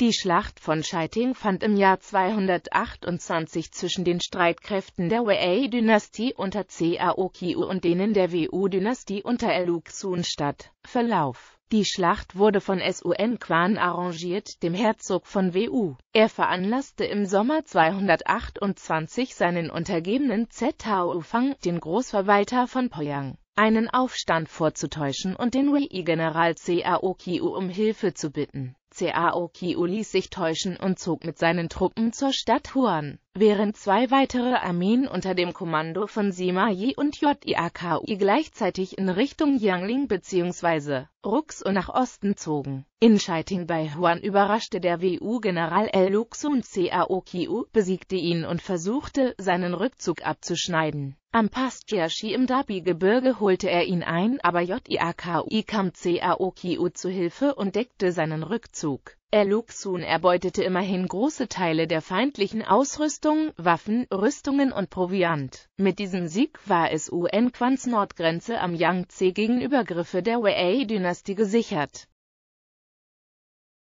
Die Schlacht von Scheiting fand im Jahr 228 zwischen den Streitkräften der Wei-Dynastie unter Cao und denen der Wu-Dynastie unter Eluxun statt. Verlauf Die Schlacht wurde von Sun Quan arrangiert, dem Herzog von Wu. Er veranlasste im Sommer 228 seinen Untergebenen Zhao Fang, den Großverwalter von Poyang, einen Aufstand vorzutäuschen und den Wei-General Cao um Hilfe zu bitten. Cao Qiu ließ sich täuschen und zog mit seinen Truppen zur Stadt Huan, während zwei weitere Armeen unter dem Kommando von Sima Yi und Jiakou gleichzeitig in Richtung Yangling bzw. Ruxu nach Osten zogen. In Scheiting bei Huan überraschte der WU-General El Luxun Cao Qiu, besiegte ihn und versuchte, seinen Rückzug abzuschneiden. Am Pass Pastjärski im Dabi-Gebirge holte er ihn ein, aber Jiakui kam C.A.O.K.I.U. zu Hilfe und deckte seinen Rückzug. Luxun erbeutete immerhin große Teile der feindlichen Ausrüstung, Waffen, Rüstungen und Proviant. Mit diesem Sieg war es UN-Quans Nordgrenze am Yangtze gegen Übergriffe der Wei-Dynastie gesichert.